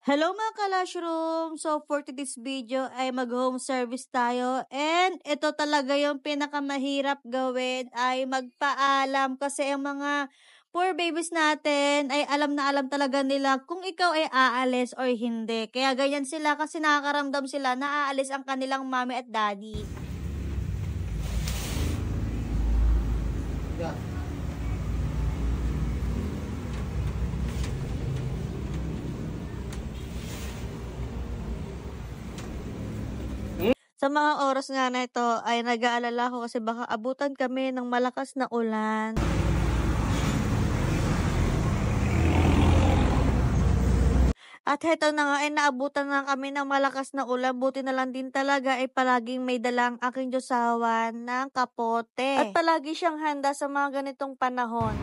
Hello mga kalashroom! So for today's video ay mag-home service tayo and ito talaga yung pinakamahirap gawin ay magpaalam kasi yung mga poor babies natin ay alam na alam talaga nila kung ikaw ay aalis or hindi. Kaya ganyan sila kasi nakakaramdam sila na aalis ang kanilang mommy at daddy. Yeah. Sa mga oras nga na ito ay nag-aalala ako kasi baka abutan kami ng malakas na ulan. At heto na nga ay naabutan na kami ng malakas na ulan. Buti na lang din talaga ay palaging may dalang aking Diyosawan ng kapote. At eh. palagi siyang handa sa mga ganitong panahon.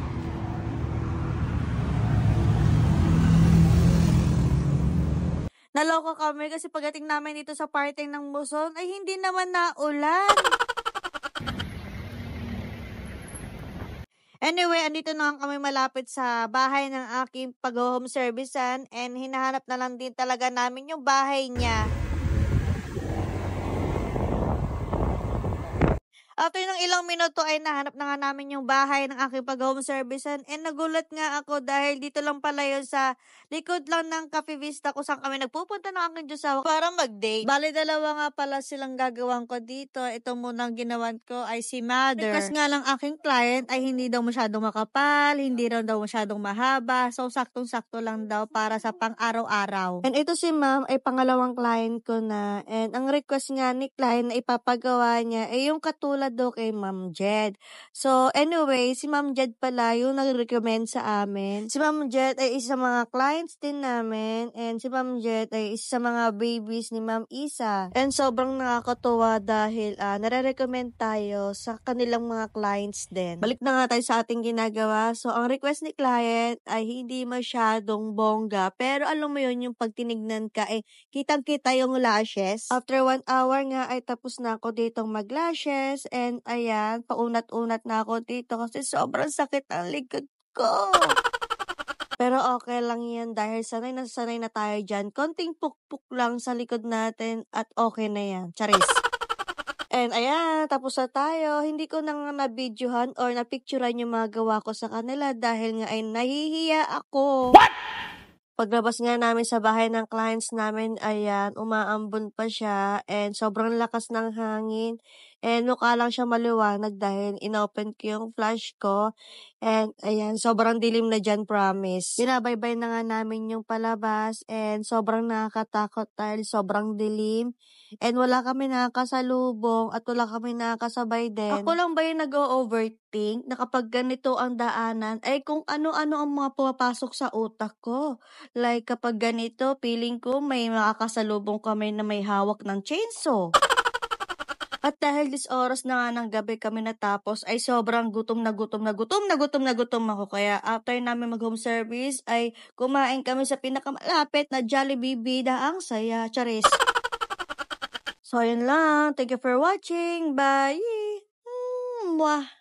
Naloko kami kasi pag dito sa party ng Muson ay hindi naman na ulan. Anyway, andito na kami malapit sa bahay ng aking pag-home servicean and hinahanap na lang din talaga namin yung bahay niya. After ng ilang minuto ay nahanap na nga namin yung bahay ng aking pag-home service and, nagulat nga ako dahil dito lang pala yun sa likod lang ng Cafe Vista kung saan kami nagpupunta ng aking Diyosawa para mag-date. Bali, dalawa nga pala silang gagawan ko dito. Ito muna ang ginawan ko ay si Mother. Because nga lang aking client ay hindi daw masyadong makapal, hindi raw daw masyadong mahaba. So, saktong-sakto lang daw para sa pang-araw-araw. And ito si Ma'am ay pangalawang client ko na. And ang request nga ni client na ipapagawa niya ay yung katulad para daw kay Ma'am Jed. So, anyway, si Ma'am Jed pala yung nag-recommend sa amin. Si Ma'am Jed ay isa mga clients din namin and si Ma'am Jed ay isa sa mga babies ni Ma'am Isa. And sobrang nakakatuwa dahil uh, nare-recommend tayo sa kanilang mga clients din. Balik na nga tayo sa ating ginagawa. So, ang request ni client ay hindi masyadong bongga pero alam mo yun yung pagtinignan ka eh kitang-kita yung lashes. After one hour nga ay tapos na ako ditong mag-lashes And ayan, paunat-unat na ako dito kasi sobrang sakit ang likod ko. Pero okay lang yan dahil sanay na sanay na tayo dyan. Konting pukpuk lang sa likod natin at okay na yan. Charis. And ayan, tapos na tayo. Hindi ko na nga nabidyohan or na-picturean yung mga gawa ko sa kanila dahil nga ay nahihiya ako. What? Paglabas nga namin sa bahay ng clients namin, ayan, umaambon pa siya and sobrang lakas ng hangin and mukha lang siya maliwanag dahil inopen ko yung flash ko. And ayan, sobrang dilim na dyan, promise. Binabaybay na nga namin yung palabas and sobrang nakakatakot dahil sobrang dilim. And wala kami nakakasalubong at wala kami nakakasabay din. Ako lang ba yung nag-overthink na kapag ganito ang daanan, ay kung ano-ano ang mga pumapasok sa utak ko. Like kapag ganito, feeling ko may makakasalubong kami na may hawak ng chainsaw dahil this oras na nga ng gabi kami natapos ay sobrang gutom na gutom na gutom na gutom na gutom ako. Kaya after namin mag-home service ay kumain kami sa pinakamalapit na Jollibee Bida. Ang saya, charis. So, yun lang. Thank you for watching. Bye! Mm, mwah!